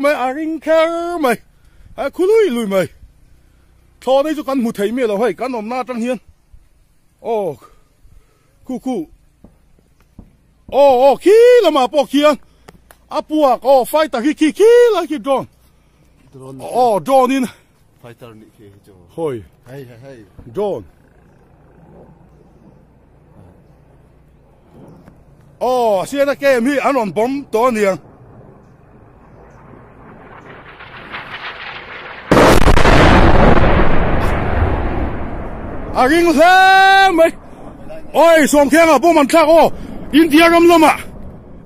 mày à kinh khờ mày à cứ lùi lùi mày cho đây cho căn một thấy mày là phải căn nằm na trăng hiên ô cu cu. ô ô khi là mà bỏ kia à bùa ô phải ta khi khi khi là khi drone Drone. ô drone in fighter nick khi drone. hồi Hey hey hey. drone ô xem nó kèm hi anh à, on bom to niang à kinh thế mấy ôi xong khen à bố mình oh, chắc ô India gam lắm à ah.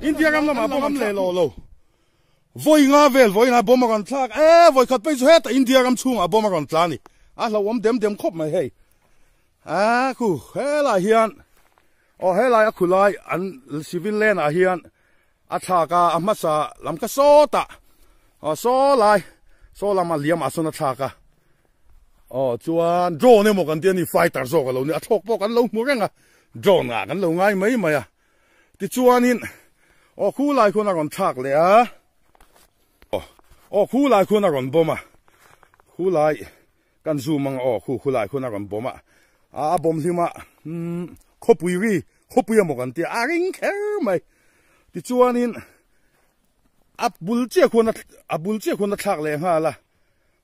India gam lắm à bố mình lề lò lò voi ngã về voi ngã bố mình eh, còn ê voi cắt bây giờ hết India gam chung à bố mình còn chắc à là ông dem dem khóc mày hey à khu hê là hiền ô hê là khu lại anh civil à hiền à thà à mất làm cái số ta à số lại số làm liam à ah, số โอ้จวนโจเนี่ยมกันเตียนนี่ไฟตัดโจกันเลยเนี่ยทุกปกกันเลยมงวแกงอ่ะโจน่ะกันเลยง่ายไหมไหมอ่ติี่จวนนี่โอ้คู่ลายคนละกันชักเลยอ่ะโอ้โอ้คู่ลายคนละกันบ่มะคู่ลายกันซูมังโอ้คู่คู่ลายคนละกันบ่มะอาบ่มซิมาอืมขบุยวีขบุยมกันเตียอาริงเคิร่ไหมที่จวนนี่อับบุลเจคนละอับบุลเจคนละชักเลยฮะล่ะ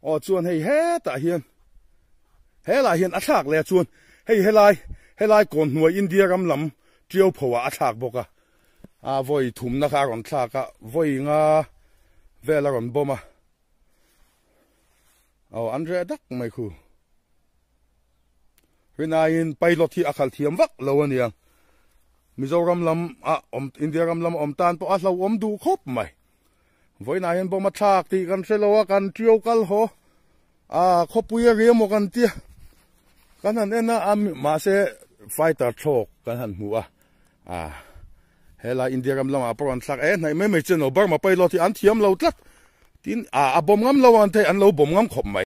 โอ้จวนให้เฮ่ตาเฮียน hiện helai hian a thlak le chuan hei helai helai kon hnuai india ram lam trio phowa a thlak boka a voi thum na kha ron thlaka voi nga bom ron boma aw andre dak mai khu rina in bay thì pilot hi akhal thiam vak lo ania mizoram lam à om india ram lam om tan po a lâu om du khop mai voi na hian boma thlak ti kan selowa kan triệu kal ho à a khopui riamo kan tia cái này ena am mà sẽ fighter thok cái han mu à a hela india gam lama poran tlak eh này mấy me chen obar ma pai lo thì anh thiam lâu tlak tin à bom ngam lâu anh thấy anh lâu bom ngam khop mai